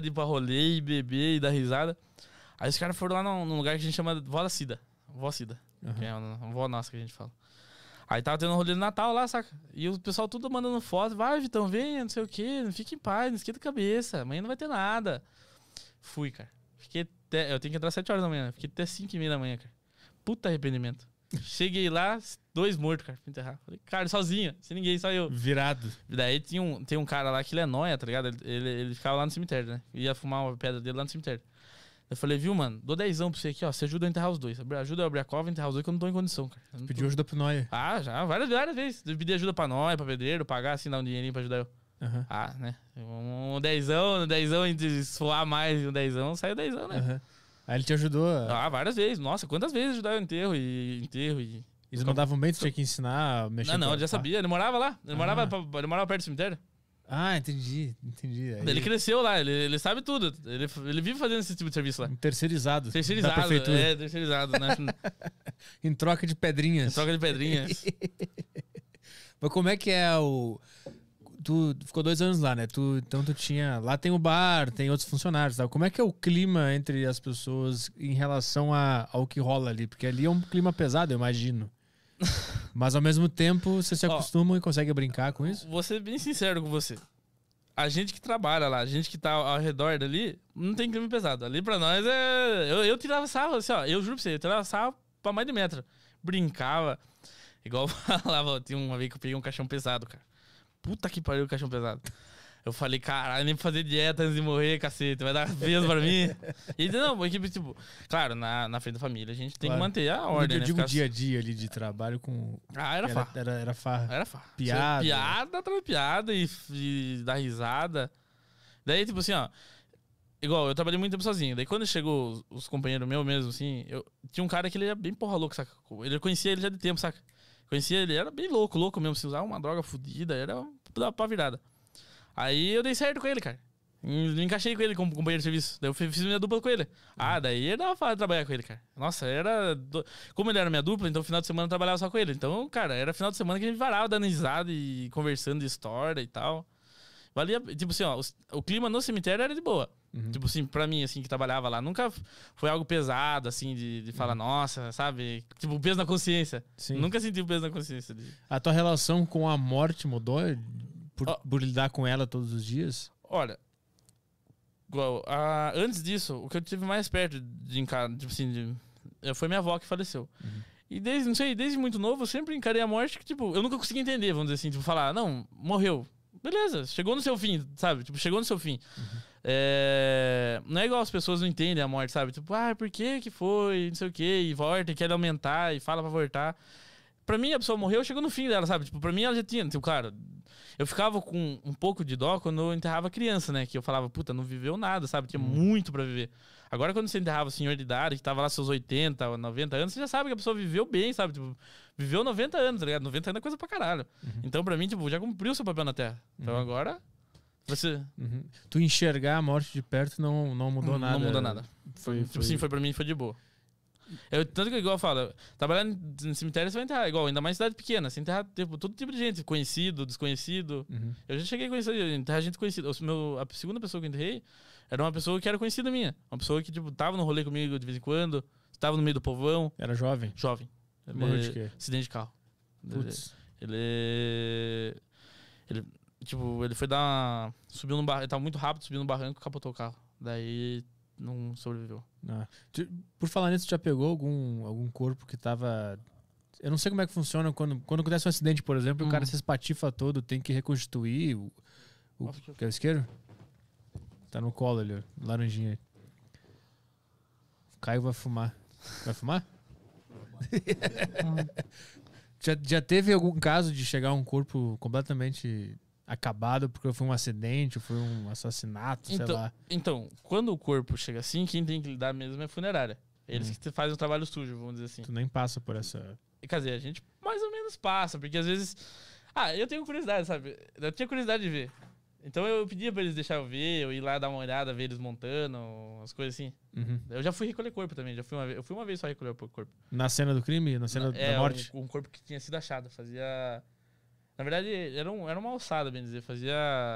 de ir pra rolê e beber e dar risada. Aí os caras foram lá num, num lugar que a gente chama Vó da Cida. Vó Cida. Uhum. Que é uma vó nossa que a gente fala. Aí tava tendo um rolê de Natal lá, saca? E o pessoal tudo mandando foto. Vai, Vitão, venha, não sei o quê. Não fique em paz, não esquenta a cabeça. Amanhã não vai ter nada. Fui, cara. Fiquei até... Eu tenho que entrar às 7 horas da manhã. Fiquei até 5 e meia da manhã, cara. Puta arrependimento. Cheguei lá, dois mortos, cara, pra enterrar. Falei, cara, sozinha, sem ninguém, só eu. Virado. Daí tinha um, tem um cara lá que ele é nóia, tá ligado? Ele, ele, ele ficava lá no cemitério, né? Ia fumar uma pedra dele lá no cemitério. Eu falei, viu, mano, dou dezão pra você aqui, ó. Você ajuda a enterrar os dois. Ajuda eu abrir a cova e enterrar os dois que eu não tô em condição, cara. Tô... Pediu ajuda pro Noia. Ah, já, várias, várias vezes. Eu pedi ajuda pra Noia, pra pedreiro, pagar assim, dar um dinheirinho pra ajudar eu. Uhum. Ah, né? Um dezão, um dezão, entre suar mais um dezão, saiu dezão, né? Uhum. Aí ele te ajudou? A... Ah, várias vezes. Nossa, quantas vezes ajudava o enterro e enterro e. Eles mandavam bem, tu tinha que ensinar a mexer. Ah, não, não, já sabia. Ele morava lá. Ele, ah. morava, ele morava perto do cemitério. Ah, entendi, entendi. Aí... Ele cresceu lá, ele, ele sabe tudo. Ele, ele vive fazendo esse tipo de serviço lá. terceirizado. Terceirizado, da é, terceirizado. Né? em troca de pedrinhas. Em troca de pedrinhas. Mas como é que é o tu ficou dois anos lá, né? Tu, então tu tinha. Lá tem o bar, tem outros funcionários tal. Como é que é o clima entre as pessoas em relação a, ao que rola ali? Porque ali é um clima pesado, eu imagino. Mas ao mesmo tempo, você se acostuma e consegue brincar com isso? Vou ser bem sincero com você. A gente que trabalha lá, a gente que tá ao redor dali, não tem clima pesado. Ali pra nós é. Eu, eu tirava sarro, assim, ó. Eu juro pra você, eu tirava sarro pra mais de metro. Brincava. Igual falava, tinha uma vez que eu peguei um caixão pesado, cara puta que pariu, caixão pesado. Eu falei, caralho, nem pra fazer dieta antes de morrer, cacete, vai dar peso pra mim. E não, equipe tipo, claro, na, na frente da família a gente tem claro. que manter a ordem. Né? Eu digo dia a dia ali de trabalho com. Ah, era, farra. Era, era farra. Era farra. Piada. piada atrás de piada e, e dar risada. Daí, tipo assim, ó. Igual, eu trabalhei muito tempo sozinho. Daí quando chegou os, os companheiros meus mesmo, assim, eu tinha um cara que ele era bem porra louco, saca? Ele conhecia ele já de tempo, saca? Conhecia ele, era bem louco, louco mesmo. Se assim, usava uma droga fodida, era pra virada. Aí eu dei certo com ele, cara. Me encaixei com ele como companheiro de serviço. Daí eu fiz minha dupla com ele. Ah, daí dava pra trabalhar com ele, cara. Nossa, era. Do... Como ele era minha dupla, então final de semana eu trabalhava só com ele. Então, cara, era final de semana que a gente varava dando risada e conversando de história e tal. Valia, tipo assim, ó, o, o clima no cemitério era de boa. Uhum. Tipo assim, pra mim, assim, que trabalhava lá, nunca foi algo pesado, assim, de, de uhum. falar, uhum. nossa, sabe? Tipo, peso na consciência. Sim. Nunca senti o peso na consciência. De... A tua relação com a morte mudou por, oh. por lidar com ela todos os dias? Olha, igual, a, antes disso, o que eu tive mais perto de encarar, tipo assim, de, eh, foi minha avó que faleceu. Uhum. E desde, não sei, desde muito novo, eu sempre encarei a morte que, tipo, eu nunca consegui entender, vamos dizer assim, tipo, falar, não, morreu, beleza, chegou no seu fim, sabe? Tipo, chegou no seu fim. Uhum. É... Não é igual as pessoas não entendem a morte, sabe? Tipo, ah, por que que foi? Não sei o que, e volta, e quer aumentar, e fala pra voltar. Pra mim, a pessoa morreu, chegou no fim dela, sabe? Tipo, pra mim ela já tinha. Tipo, cara, eu ficava com um pouco de dó quando eu enterrava criança, né? Que eu falava, puta, não viveu nada, sabe? Tinha hum. muito para viver. Agora, quando você enterrava o senhor de idade, que tava lá seus 80, 90 anos, você já sabe que a pessoa viveu bem, sabe? Tipo, viveu 90 anos, tá ligado? 90 anos é coisa pra caralho. Uhum. Então, pra mim, tipo, já cumpriu seu papel na Terra. Então, uhum. agora, você... Uhum. Tu enxergar a morte de perto não, não mudou uhum, não, nada. Não mudou nada. Foi, foi... Tipo, sim, foi pra mim, foi de boa. Eu, tanto que, igual eu falo, trabalhar no cemitério você vai enterrar, igual, ainda mais cidade pequena, você enterra tipo, todo tipo de gente, conhecido, desconhecido. Uhum. Eu já cheguei a conhecer, enterrar gente conhecida. O meu, a segunda pessoa que eu enterrei era uma pessoa que era conhecida minha. Uma pessoa que, tipo, tava no rolê comigo de vez em quando, estava no meio do povão. Era jovem? Jovem. Morreu de quê? Acidente de carro. Putz. Ele. Ele. Tipo, ele foi dar. Uma... Subiu no barranco. Ele tava muito rápido, subiu no barranco e capotou o carro. Daí não sobreviveu. Ah. Por falar nisso, já pegou algum, algum corpo que tava. Eu não sei como é que funciona quando, quando acontece um acidente, por exemplo, hum. o cara uhum. se espatifa todo, tem que reconstituir o. o que é o isqueiro? Tá no colo ali, laranjinha. O Caio vai fumar. Vai fumar? já, já teve algum caso de chegar um corpo completamente acabado porque foi um acidente, foi um assassinato, então, sei lá. Então, quando o corpo chega assim, quem tem que lidar mesmo é a funerária. Eles hum. que fazem o trabalho sujo, vamos dizer assim. Tu nem passa por essa. Quer dizer, a gente mais ou menos passa, porque às vezes. Ah, eu tenho curiosidade, sabe? Eu tinha curiosidade de ver. Então eu pedia pra eles deixar eu ver, eu ir lá dar uma olhada, ver eles montando, as coisas assim. Uhum. Eu já fui recolher corpo também, já fui uma vez. Eu fui uma vez só recolher corpo. Na cena do crime? Na cena Na, da é, morte? Um, um corpo que tinha sido achado. Fazia na verdade, era, um, era uma alçada, bem dizer. Fazia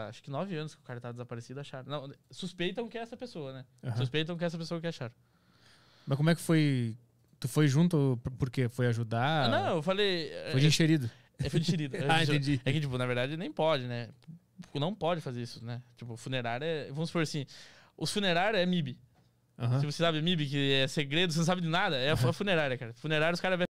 acho que nove anos que o cara tava desaparecido, acharam. Não, suspeitam que é essa pessoa, né? Uhum. Suspeitam que é essa pessoa que acharam. Mas como é que foi? Tu foi junto por quê? Foi ajudar? Ah, não, eu falei. É, foi de é, enxerido. É, foi de enxerido. ah, entendi. É que, tipo, na verdade, nem pode, né? Tipo, não pode fazer isso, né? Tipo, funerário é. Vamos supor assim. Os funerários é MIB. Uhum. Se você sabe MIB, que é segredo, você não sabe de nada, é a funerária, cara. funerário os caras